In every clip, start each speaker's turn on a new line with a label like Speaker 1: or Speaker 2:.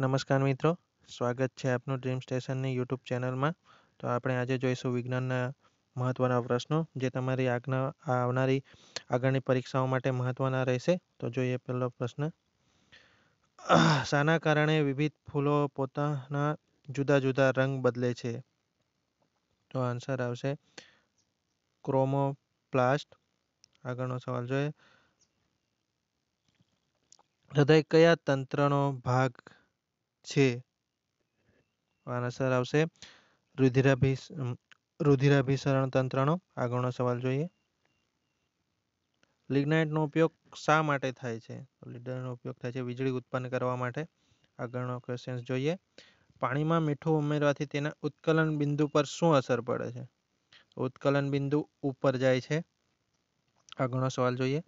Speaker 1: નમસ્કાર મિત્રો સ્વાગત છે આપનું ડ્રીમ સ્ટેશનની યુટ્યુબ ચેનલમાં તો આપણે આજે જોઈશું વિજ્ઞાનના મહત્ત્વના પ્રશ્નો જે તમારી આગના આવનારી આગળની પરીક્ષાઓ માટે મહત્ત્વના રહેશે તો જોઈએ પહેલો પ્રશ્ન શાના કારણે વિવિધ ફૂલો પોતાના જુદા જુદા રંગ બદલે છે તો આન્સર આવશે ક્રોમોપ્લાસ્ટ આગળનો સવાલ જોઈએ હૃદય કયા તંત્રનો ભાગ છે આન્સર આવશે રુધિરાભિસ રુધિરાભિસરણ તંત્રનો આગળનો સવાલ જોઈએ લિગ્નાઇટનો ઉપયોગ શા માટે થાય છે લિગ્નાઇટનો ઉપયોગ થાય છે વીજળી ઉત્પન્ન કરવા માટે આગળનો ક્વેશ્ચન જોઈએ પાણીમાં મીઠું ઉમેરવાથી તેના ઉત્કલન બિંદુ પર શું અસર પડે છે ઉત્કલન બિંદુ ઉપર જાય છે આગળનો સવાલ જોઈએ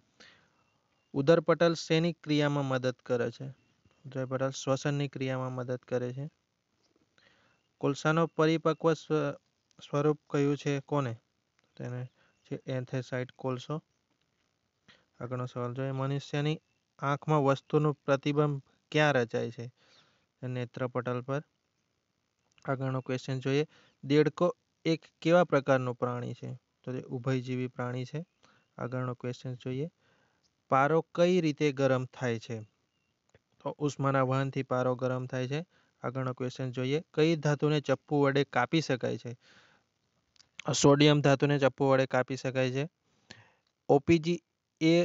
Speaker 1: ઉદરપટલ શેની ક્રિયામાં મદદ કરે છે જબરલ શ્વસનની ક્રિયામાં મદદ કરે છે કોલસાનો પરિપક્વ સ્વરૂપ કયું છે કોને તેને છે એન્થેસાઇટ કોલસો આગળનો સવાલ જોઈએ મનુષ્યની આંખમાં વસ્તુનું પ્રતિબંબ ક્યાં રચાય છે નેત્રપટલ પર આગળનો ક્વેશ્ચન જોઈએ દેડકો એક કેવા પ્રકારનું પ્રાણી છે તો તે ઉભયજીવી પ્રાણી છે આગળનો ક્વેશ્ચન જોઈએ પારો કઈ રીતે ગરમ થાય છે ઉષ્માના વહનથી પારો ગરમ થાય છે આગળનો ક્વેશ્ચન જોઈએ કઈ ધાતુને ચપ્પુ વડે કાપી શકાય છે સોડિયમ ધાતુને ચપ્પુ વડે કાપી શકાય છે ઓપીજી એ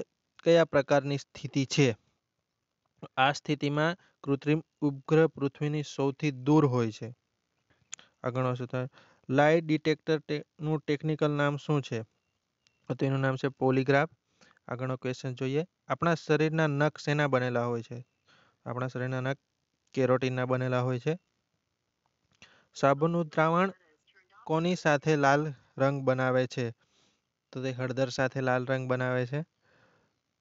Speaker 1: કયા પ્રકારની સ્થિતિ છે આ સ્થિતિમાં કૃત્રિમ ઉપગ્રહ પૃથ્વીની સૌથી દૂર હોય છે આગળનો શું થાય લાઇટ ડિટેક્ટર નું ટેકનિકલ નામ શું છે તેનું નામ છે પોલીગ્રાફ આગળનો ક્વેશ્ચન જોઈએ આપણા શરીરના નખ શેના બનેલા હોય છે આપણા શરીરના કેરોટીનના બનેલા હોય છે સાબુનું દ્રાવણ કોની સાથે લાલ રંગ બનાવે છે તો તે હળદર સાથે લાલ રંગ બનાવે છે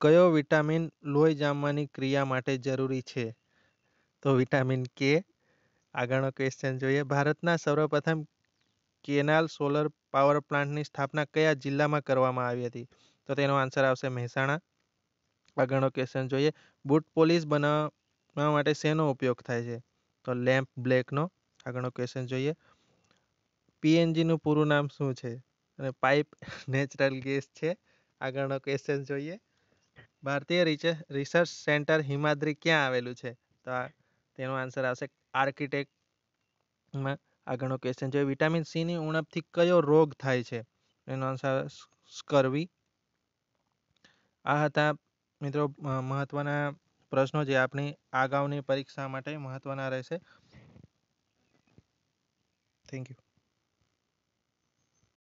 Speaker 1: કયો વિટામિન લોહી જામવાની ક્રિયા માટે જરૂરી છે તો વિટામિન કે આગળનો ક્વેશ્ચન જોઈએ ભારતના સર્વપ્રથમ કેનાલ સોલર પાવર પ્લાન્ટની સ્થાપના કયા જિલ્લામાં કરવામાં આવી હતી તો તેનો આન્સર આવશે મહેસાણા આગળનો ક્વેશ્ચન જોઈએ બુટ પોલીસ બનાવ એના માટે શેનો ઉપયોગ થાય છે તો લેમ્પ બ્લેકનો આગળનો ક્વેશ્ચન જોઈએ પીએનજીનું પૂરું નામ શું છે અને પાઇપ નેચરલ ગેસ છે આગળનો ક્વેશ્ચન જોઈએ ભારતીય રિસર્ચ સેન્ટર હિમાદ્રી ક્યાં આવેલું છે તો તેનો આન્સર આવશે આર્કિટેક્ટમાં આગળનો ક્વેશ્ચન જોઈએ વિટામિન સીની ઉણપથી કયો રોગ થાય છે એનો આન્સર સ્કર્વી આ હતા મિત્રો મહત્વના પ્રશ્નો જે આપણી આગાઉની પરીક્ષા માટે મહત્વના રહેશે થેન્ક યુ